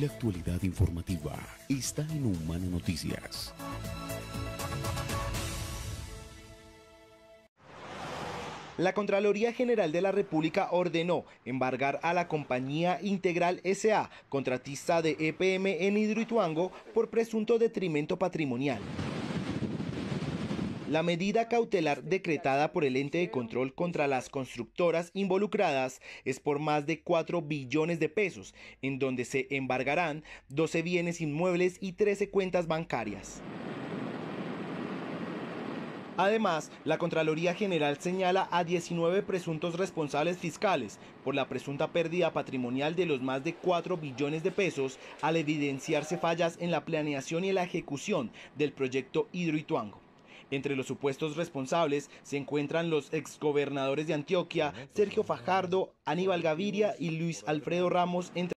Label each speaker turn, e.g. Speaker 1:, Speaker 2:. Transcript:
Speaker 1: La actualidad
Speaker 2: informativa está en Humano Noticias.
Speaker 3: La Contraloría General de la República ordenó embargar a la compañía Integral SA, contratista de EPM en Hidroituango, por presunto detrimento patrimonial. La medida cautelar decretada por el ente de control contra las constructoras involucradas es por más de 4 billones de pesos, en donde se embargarán 12 bienes inmuebles y 13 cuentas bancarias. Además, la Contraloría General señala a 19 presuntos responsables fiscales por la presunta pérdida patrimonial de los más de 4 billones de pesos al evidenciarse fallas en la planeación y la ejecución del proyecto Hidroituango. Entre los supuestos responsables se encuentran los exgobernadores de Antioquia, pues, Sergio Fajardo, Aníbal Gaviria y Luis Alfredo Ramos, entre